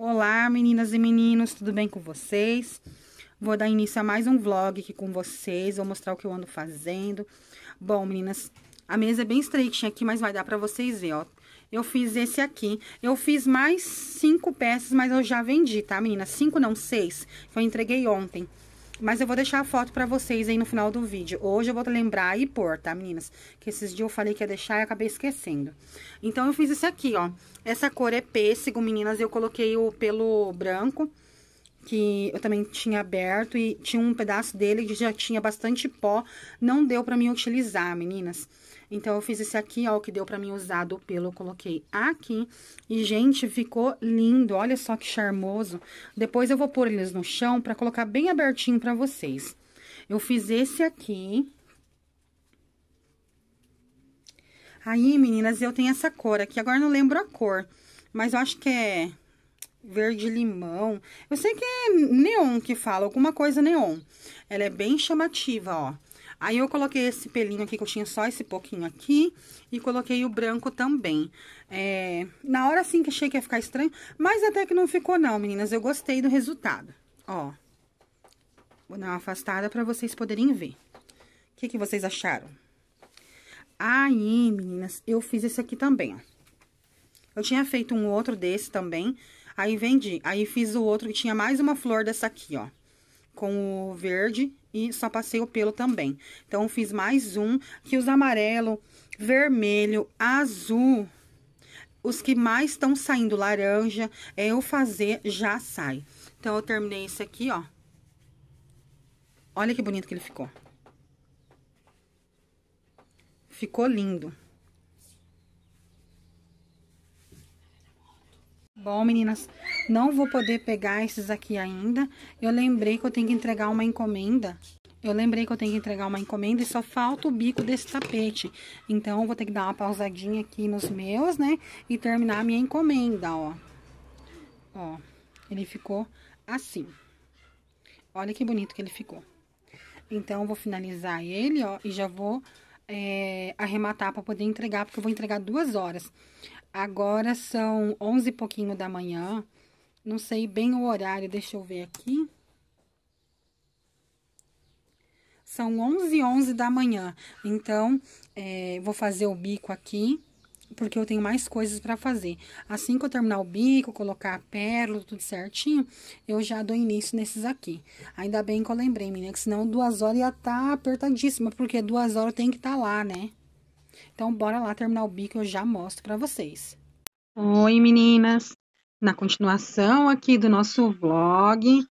Olá, meninas e meninos, tudo bem com vocês? Vou dar início a mais um vlog aqui com vocês, vou mostrar o que eu ando fazendo. Bom, meninas, a mesa é bem estreitinha aqui, mas vai dar pra vocês verem, ó. Eu fiz esse aqui, eu fiz mais cinco peças, mas eu já vendi, tá, meninas? Cinco não, seis, que eu entreguei ontem. Mas eu vou deixar a foto pra vocês aí no final do vídeo. Hoje eu vou lembrar e pôr, tá, meninas? Que esses dias eu falei que ia deixar e acabei esquecendo. Então, eu fiz isso aqui, ó. Essa cor é pêssego, meninas. Eu coloquei o pelo branco que eu também tinha aberto e tinha um pedaço dele que já tinha bastante pó, não deu para mim utilizar, meninas. Então, eu fiz esse aqui, ó, que deu para mim usar do pelo, eu coloquei aqui. E, gente, ficou lindo, olha só que charmoso. Depois eu vou pôr eles no chão para colocar bem abertinho para vocês. Eu fiz esse aqui. Aí, meninas, eu tenho essa cor aqui, agora não lembro a cor, mas eu acho que é verde-limão. Eu sei que é neon que fala, alguma coisa neon. Ela é bem chamativa, ó. Aí eu coloquei esse pelinho aqui, que eu tinha só esse pouquinho aqui, e coloquei o branco também. É, na hora, sim, que achei que ia ficar estranho, mas até que não ficou não, meninas. Eu gostei do resultado, ó. Vou dar uma afastada pra vocês poderem ver. O que, que vocês acharam? Aí, meninas, eu fiz esse aqui também, ó. Eu tinha feito um outro desse também, Aí vendi. Aí fiz o outro que tinha mais uma flor dessa aqui, ó. Com o verde e só passei o pelo também. Então, fiz mais um. Que os amarelo, vermelho, azul, os que mais estão saindo laranja, é eu fazer, já sai. Então, eu terminei esse aqui, ó. Olha que bonito que ele ficou. Ficou lindo. Bom, meninas, não vou poder pegar esses aqui ainda. Eu lembrei que eu tenho que entregar uma encomenda. Eu lembrei que eu tenho que entregar uma encomenda e só falta o bico desse tapete. Então, vou ter que dar uma pausadinha aqui nos meus, né? E terminar a minha encomenda, ó. Ó, ele ficou assim. Olha que bonito que ele ficou. Então, vou finalizar ele, ó, e já vou é, arrematar para poder entregar, porque eu vou entregar duas horas. Agora são 11 e pouquinho da manhã. Não sei bem o horário, deixa eu ver aqui. São 11 e 11 da manhã. Então, é, vou fazer o bico aqui, porque eu tenho mais coisas para fazer. Assim que eu terminar o bico, colocar a pérola, tudo certinho, eu já dou início nesses aqui. Ainda bem que eu lembrei, menina, que senão duas horas ia estar tá apertadíssima, porque duas horas tem que estar tá lá, né? Então, bora lá terminar o bico, eu já mostro para vocês. Oi, meninas! Na continuação aqui do nosso vlog,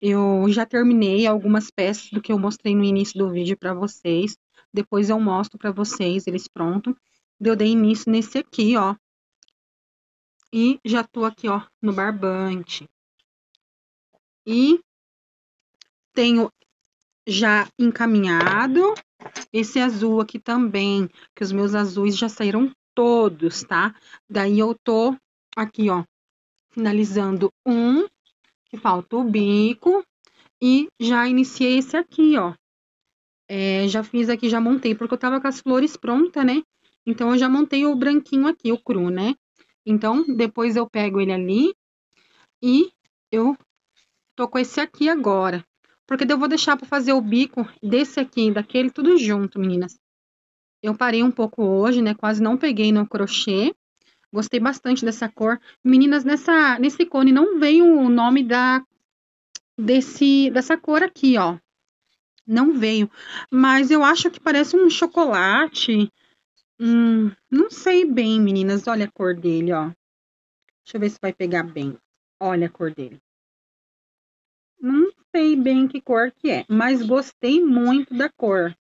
eu já terminei algumas peças do que eu mostrei no início do vídeo para vocês. Depois eu mostro para vocês eles pronto. Eu dei início nesse aqui, ó. E já tô aqui, ó, no barbante. E tenho já encaminhado. Esse azul aqui também, que os meus azuis já saíram todos, tá? Daí eu tô aqui, ó, finalizando um, que falta o bico, e já iniciei esse aqui, ó. É, já fiz aqui, já montei, porque eu tava com as flores prontas, né? Então, eu já montei o branquinho aqui, o cru, né? Então, depois eu pego ele ali e eu tô com esse aqui agora. Porque eu vou deixar para fazer o bico desse aqui, daquele, tudo junto, meninas. Eu parei um pouco hoje, né? Quase não peguei no crochê. Gostei bastante dessa cor. Meninas, nessa, nesse cone não veio o nome da, desse, dessa cor aqui, ó. Não veio. Mas eu acho que parece um chocolate. Hum, não sei bem, meninas. Olha a cor dele, ó. Deixa eu ver se vai pegar bem. Olha a cor dele. Não sei bem que cor que é, mas gostei muito da cor.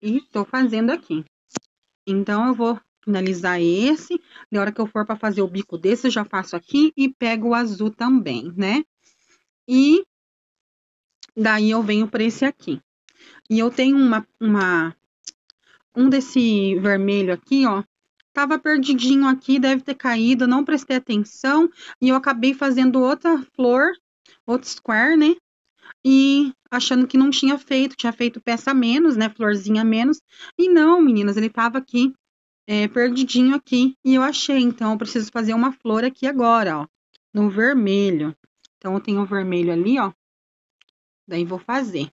E estou fazendo aqui. Então, eu vou finalizar esse. Na hora que eu for para fazer o bico desse, eu já faço aqui e pego o azul também, né? E daí eu venho para esse aqui. E eu tenho uma, uma, um desse vermelho aqui, ó. Tava perdidinho aqui, deve ter caído, não prestei atenção. E eu acabei fazendo outra flor outro square, né? E achando que não tinha feito, tinha feito peça menos, né? Florzinha menos. E não, meninas, ele tava aqui, é, perdidinho aqui. E eu achei, então eu preciso fazer uma flor aqui agora, ó. No vermelho. Então eu tenho o vermelho ali, ó. Daí vou fazer.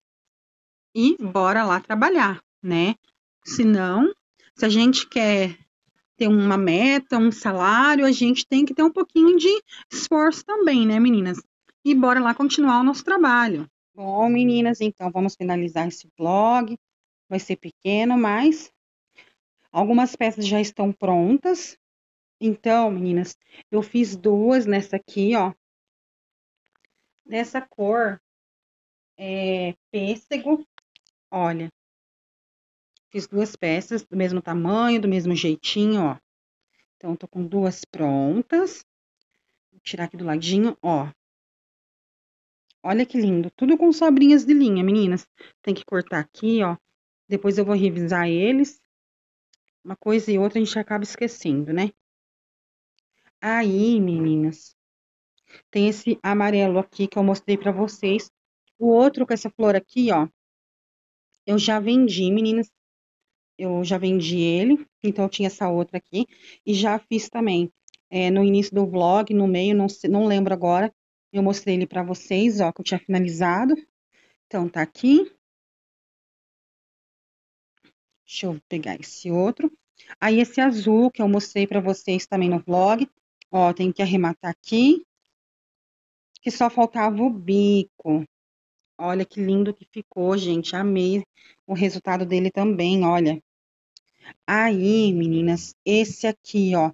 E bora lá trabalhar, né? Se não, se a gente quer ter uma meta, um salário, a gente tem que ter um pouquinho de esforço também, né, meninas? e bora lá continuar o nosso trabalho. Bom, meninas, então vamos finalizar esse vlog. Vai ser pequeno, mas algumas peças já estão prontas. Então, meninas, eu fiz duas nessa aqui, ó. Nessa cor é, pêssego. Olha, fiz duas peças do mesmo tamanho, do mesmo jeitinho, ó. Então, tô com duas prontas. Vou tirar aqui do ladinho, ó. Olha que lindo. Tudo com sobrinhas de linha, meninas. Tem que cortar aqui, ó. Depois eu vou revisar eles. Uma coisa e outra a gente acaba esquecendo, né? Aí, meninas, tem esse amarelo aqui que eu mostrei pra vocês. O outro com essa flor aqui, ó. Eu já vendi, meninas. Eu já vendi ele. Então, eu tinha essa outra aqui. E já fiz também. É, no início do vlog, no meio, não, não lembro agora eu mostrei ele para vocês, ó, que eu tinha finalizado. Então, tá aqui. Deixa eu pegar esse outro. Aí, esse azul que eu mostrei para vocês também no vlog. Ó, tem que arrematar aqui. Que só faltava o bico. Olha que lindo que ficou, gente. Amei o resultado dele também, olha. Aí, meninas, esse aqui, ó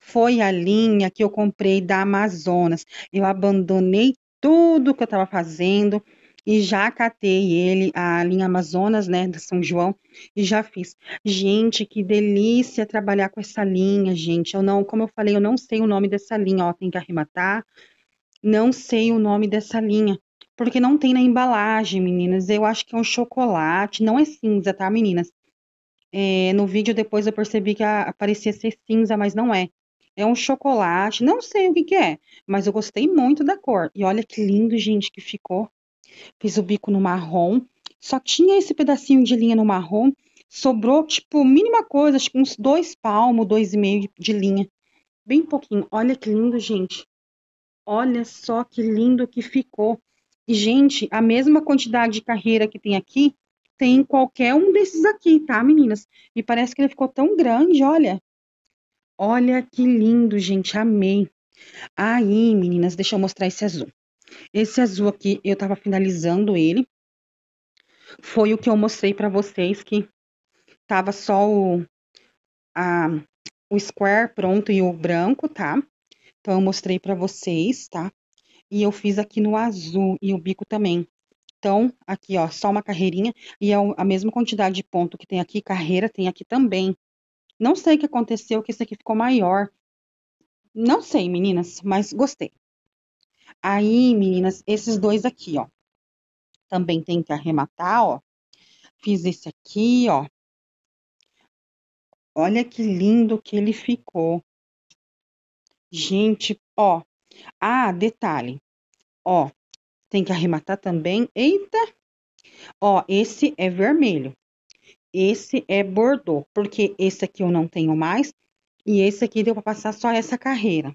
foi a linha que eu comprei da Amazonas. Eu abandonei tudo que eu estava fazendo e já catei ele, a linha Amazonas, né, da São João, e já fiz. Gente, que delícia trabalhar com essa linha, gente. Eu não, como eu falei, eu não sei o nome dessa linha, ó, tem que arrematar. Não sei o nome dessa linha, porque não tem na embalagem, meninas. Eu acho que é um chocolate, não é cinza, tá, meninas? É, no vídeo depois eu percebi que a, parecia ser cinza, mas não é. É um chocolate, não sei o que que é, mas eu gostei muito da cor. E olha que lindo, gente, que ficou. Fiz o bico no marrom, só tinha esse pedacinho de linha no marrom, sobrou, tipo, mínima coisa, acho que uns dois palmos, dois e meio de linha. Bem pouquinho. Olha que lindo, gente. Olha só que lindo que ficou. E, gente, a mesma quantidade de carreira que tem aqui, tem qualquer um desses aqui, tá, meninas? Me parece que ele ficou tão grande, olha. Olha que lindo, gente, amei. Aí, meninas, deixa eu mostrar esse azul. Esse azul aqui, eu tava finalizando ele. Foi o que eu mostrei pra vocês, que tava só o, a, o square pronto e o branco, tá? Então, eu mostrei pra vocês, tá? E eu fiz aqui no azul e o bico também. Então, aqui, ó, só uma carreirinha. E é a mesma quantidade de ponto que tem aqui, carreira tem aqui também, não sei o que aconteceu, que isso aqui ficou maior. Não sei, meninas, mas gostei. Aí, meninas, esses dois aqui, ó. Também tem que arrematar, ó. Fiz esse aqui, ó. Olha que lindo que ele ficou. Gente, ó. Ah, detalhe. Ó, tem que arrematar também. Eita! Ó, esse é vermelho esse é bordô, porque esse aqui eu não tenho mais e esse aqui deu para passar só essa carreira.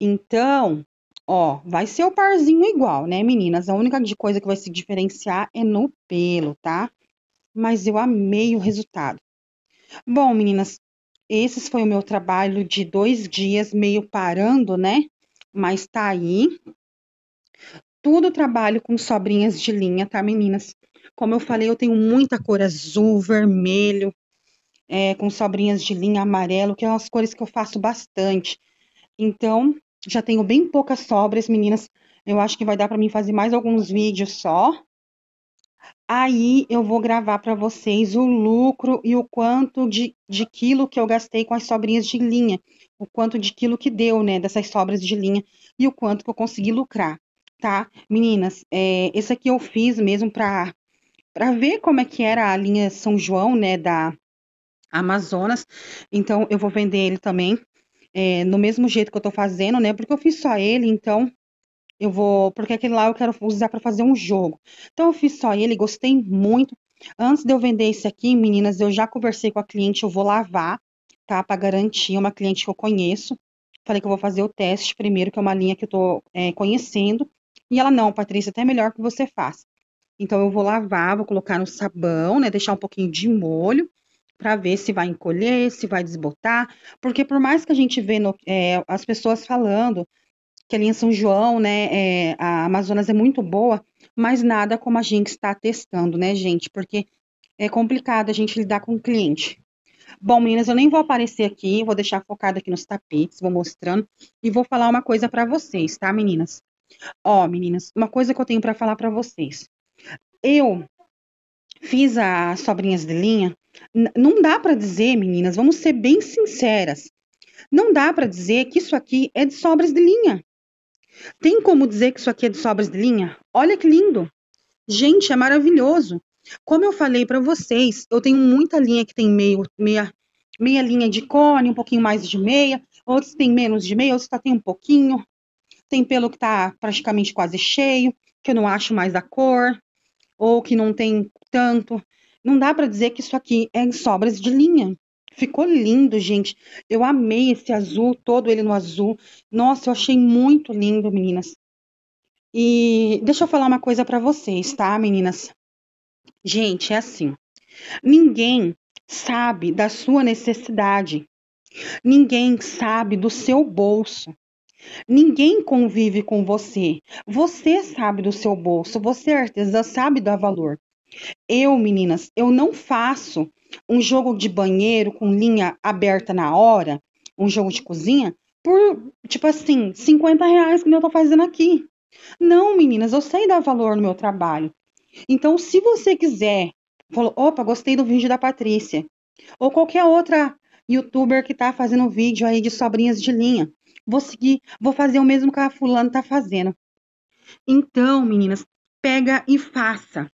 Então, ó, vai ser o parzinho igual, né, meninas? A única coisa que vai se diferenciar é no pelo, tá? Mas eu amei o resultado. Bom, meninas, esse foi o meu trabalho de dois dias, meio parando, né? Mas tá aí. Tudo trabalho com sobrinhas de linha, tá, meninas? Como eu falei, eu tenho muita cor azul, vermelho, é, com sobrinhas de linha amarelo, que são é as cores que eu faço bastante. Então, já tenho bem poucas sobras, meninas. Eu acho que vai dar para mim fazer mais alguns vídeos só. Aí eu vou gravar para vocês o lucro e o quanto de, de quilo que eu gastei com as sobrinhas de linha, o quanto de quilo que deu, né, dessas sobras de linha e o quanto que eu consegui lucrar, tá? Meninas, é, esse aqui eu fiz mesmo para para ver como é que era a linha São João, né, da Amazonas. Então eu vou vender ele também é, no mesmo jeito que eu tô fazendo, né? Porque eu fiz só ele, então eu vou, porque aquele lá eu quero usar para fazer um jogo. Então eu fiz só ele, gostei muito. Antes de eu vender esse aqui, meninas, eu já conversei com a cliente, eu vou lavar, tá? Para garantir, é uma cliente que eu conheço. Falei que eu vou fazer o teste primeiro, que é uma linha que eu tô é, conhecendo. E ela, não, Patrícia, até melhor que você faça. Então, eu vou lavar, vou colocar no sabão, né? Deixar um pouquinho de molho para ver se vai encolher, se vai desbotar. Porque por mais que a gente vê no, é, as pessoas falando que ali em São João, né, é, a Amazonas é muito boa, mas nada como a gente está testando, né, gente? Porque é complicado a gente lidar com o cliente. Bom, meninas, eu nem vou aparecer aqui, vou deixar focado aqui nos tapetes, vou mostrando e vou falar uma coisa para vocês, tá, meninas? Ó, meninas, uma coisa que eu tenho para falar para vocês. Eu fiz as sobrinhas de linha. Não dá para dizer, meninas, vamos ser bem sinceras. Não dá para dizer que isso aqui é de sobras de linha. Tem como dizer que isso aqui é de sobras de linha? Olha que lindo. Gente, é maravilhoso. Como eu falei para vocês, eu tenho muita linha que tem meio, meia, meia linha de cone, um pouquinho mais de meia, outros tem menos de meia, outros tá, tem um pouquinho. Tem pelo que tá praticamente quase cheio, que eu não acho mais da cor ou que não tem tanto. Não dá para dizer que isso aqui é sobras de linha. Ficou lindo, gente. Eu amei esse azul, todo ele no azul. Nossa, eu achei muito lindo, meninas. E deixa eu falar uma coisa para vocês, tá, meninas? Gente, é assim. Ninguém sabe da sua necessidade. Ninguém sabe do seu bolso. Ninguém convive com você. Você sabe do seu bolso, você é artesã sabe dar valor. Eu, meninas, eu não faço um jogo de banheiro com linha aberta na hora, um jogo de cozinha, por, tipo assim, 50 reais que eu tô fazendo aqui. Não, meninas, eu sei dar valor no meu trabalho. Então, se você quiser, falou, opa, gostei do vídeo da Patrícia, ou qualquer outra youtuber que tá fazendo vídeo aí de sobrinhas de linha vou seguir, vou fazer o mesmo que a fulano tá fazendo. Então, meninas, pega e faça.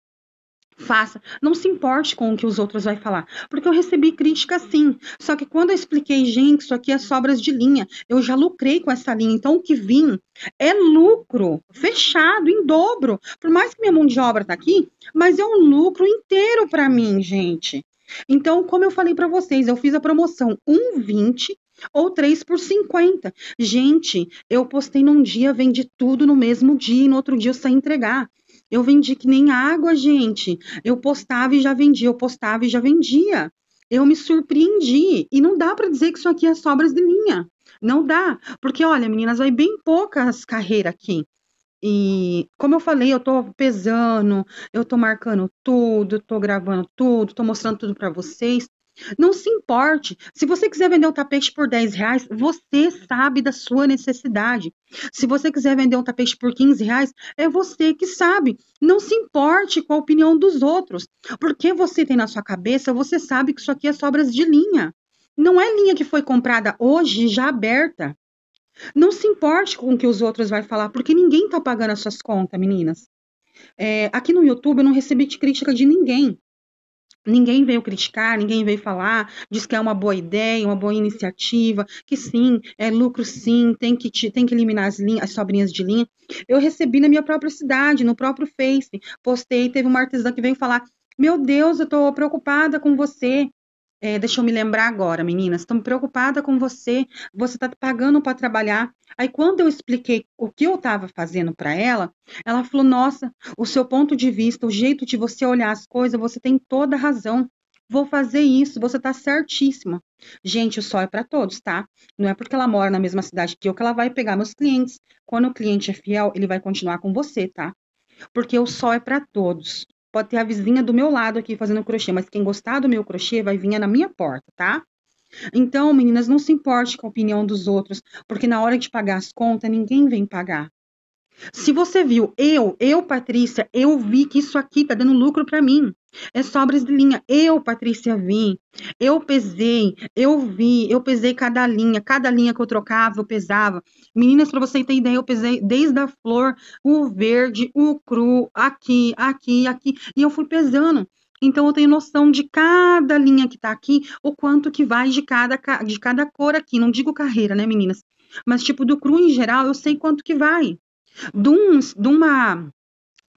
Faça. Não se importe com o que os outros vão falar. Porque eu recebi crítica sim. Só que quando eu expliquei, gente, isso aqui é sobras de linha. Eu já lucrei com essa linha. Então o que vim é lucro fechado, em dobro. Por mais que minha mão de obra tá aqui, mas é um lucro inteiro para mim, gente. Então, como eu falei para vocês, eu fiz a promoção 1,20 ou 3 por 50. Gente, eu postei num dia, vendi tudo no mesmo dia e no outro dia eu saí entregar. Eu vendi que nem água, gente. Eu postava e já vendia, eu postava e já vendia. Eu me surpreendi e não dá para dizer que isso aqui é sobras de minha. Não dá, porque olha, meninas, vai bem poucas carreiras aqui. E como eu falei, eu tô pesando, eu tô marcando tudo, tô gravando tudo, tô mostrando tudo para vocês. Não se importe. Se você quiser vender um tapete por 10 reais, você sabe da sua necessidade. Se você quiser vender um tapete por 15 reais, é você que sabe. Não se importe com a opinião dos outros. Porque você tem na sua cabeça, você sabe que isso aqui é sobras de linha. Não é linha que foi comprada hoje já aberta. Não se importe com o que os outros vão falar, porque ninguém está pagando as suas contas, meninas. É, aqui no YouTube eu não recebi crítica de ninguém. Ninguém veio criticar, ninguém veio falar, diz que é uma boa ideia, uma boa iniciativa, que sim, é lucro sim, tem que, te, tem que eliminar as, as sobrinhas de linha. Eu recebi na minha própria cidade, no próprio Face, postei, teve uma artesã que veio falar, meu Deus, eu estou preocupada com você, é, deixa eu me lembrar agora, meninas, estou preocupada com você, você está pagando para trabalhar. Aí, quando eu expliquei o que eu estava fazendo para ela, ela falou: Nossa, o seu ponto de vista, o jeito de você olhar as coisas, você tem toda a razão. Vou fazer isso, você está certíssima. Gente, o sol é para todos, tá? Não é porque ela mora na mesma cidade que eu que ela vai pegar meus clientes. Quando o cliente é fiel, ele vai continuar com você, tá? Porque o sol é para todos. Pode ter a vizinha do meu lado aqui fazendo crochê, mas quem gostar do meu crochê vai vir na minha porta, tá? Então, meninas, não se importe com a opinião dos outros, porque na hora de pagar as contas, ninguém vem pagar. Se você viu, eu, eu, Patrícia, eu vi que isso aqui tá dando lucro para mim. É sobras de linha. Eu, Patrícia, vi, eu pesei, eu vi, eu pesei cada linha, cada linha que eu trocava, eu pesava. Meninas, para você ter ideia, eu pesei desde a flor, o verde, o cru, aqui, aqui, aqui, e eu fui pesando. Então eu tenho noção de cada linha que tá aqui, o quanto que vai de cada de cada cor aqui. Não digo carreira, né, meninas? Mas tipo do cru em geral, eu sei quanto que vai. De, um, de uma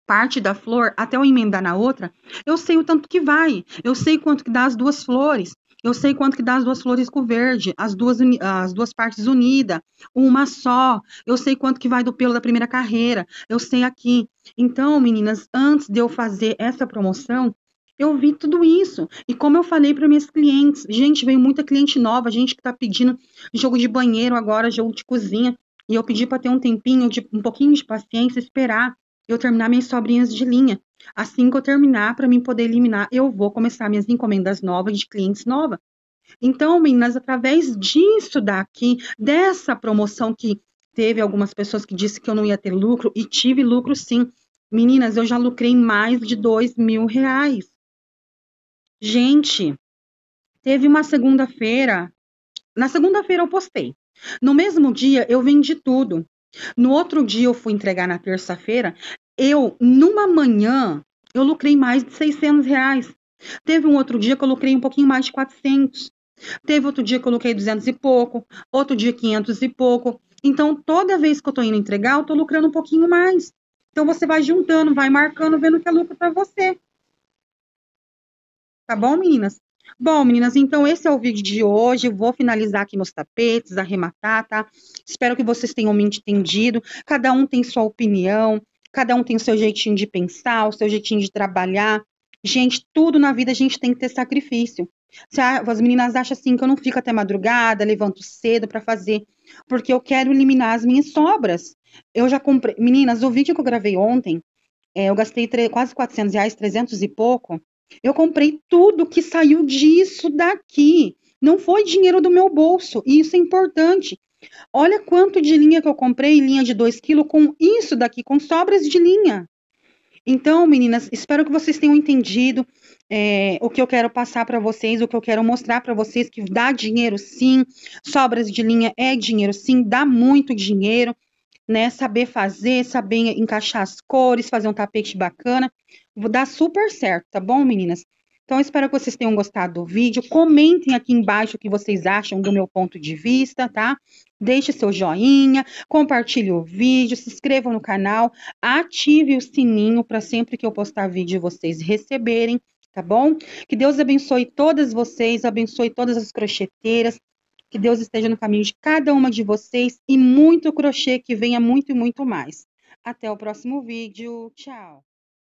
parte da flor até eu emendar na outra, eu sei o tanto que vai, eu sei quanto que dá as duas flores, eu sei quanto que dá as duas flores com verde, as duas, as duas partes unidas, uma só, eu sei quanto que vai do pelo da primeira carreira, eu sei aqui. Então, meninas, antes de eu fazer essa promoção, eu vi tudo isso. E como eu falei para minhas clientes, gente, veio muita cliente nova, gente que está pedindo jogo de banheiro agora, jogo de cozinha. E eu pedi para ter um tempinho, de, um pouquinho de paciência, esperar eu terminar minhas sobrinhas de linha. Assim que eu terminar, para mim poder eliminar, eu vou começar minhas encomendas novas de clientes nova. Então, meninas, através disso daqui, dessa promoção que teve algumas pessoas que disse que eu não ia ter lucro e tive lucro sim. Meninas, eu já lucrei mais de dois mil reais. Gente, teve uma segunda-feira. Na segunda-feira eu postei. No mesmo dia eu vendi tudo. No outro dia eu fui entregar na terça-feira, eu, numa manhã, eu lucrei mais de 600 reais. Teve um outro dia que eu lucrei um pouquinho mais de 400. Teve outro dia que eu lucrei 200 e pouco, outro dia 500 e pouco. Então, toda vez que eu tô indo entregar, eu tô lucrando um pouquinho mais. Então, você vai juntando, vai marcando, vendo que é lucro para você. Tá bom, meninas? Bom, meninas, então esse é o vídeo de hoje. Vou finalizar aqui meus tapetes, arrematar, tá? Espero que vocês tenham me entendido. Cada um tem sua opinião, cada um tem o seu jeitinho de pensar, o seu jeitinho de trabalhar. Gente, tudo na vida a gente tem que ter sacrifício. Se as meninas acham assim que eu não fico até madrugada, levanto cedo para fazer, porque eu quero eliminar as minhas sobras. Eu já comprei. Meninas, o vídeo que eu gravei ontem, é, eu gastei quase 400 reais, 300 e pouco. Eu comprei tudo que saiu disso daqui. Não foi dinheiro do meu bolso, e isso é importante. Olha quanto de linha que eu comprei, linha de 2 kg, com isso daqui, com sobras de linha. Então, meninas, espero que vocês tenham entendido é, o que eu quero passar para vocês, o que eu quero mostrar para vocês, que dá dinheiro sim, sobras de linha é dinheiro sim, dá muito dinheiro né? Saber fazer, saber encaixar as cores, fazer um tapete bacana. dá super certo, tá bom, meninas? Então, espero que vocês tenham gostado do vídeo. Comentem aqui embaixo o que vocês acham do meu ponto de vista, tá? Deixe seu joinha, compartilhe o vídeo, se inscreva no canal, ative o sininho para sempre que eu postar vídeo vocês receberem, tá bom? Que Deus abençoe todas vocês, abençoe todas as crocheteiras, que Deus esteja no caminho de cada uma de vocês e muito crochê que venha muito e muito mais. Até o próximo vídeo. Tchau!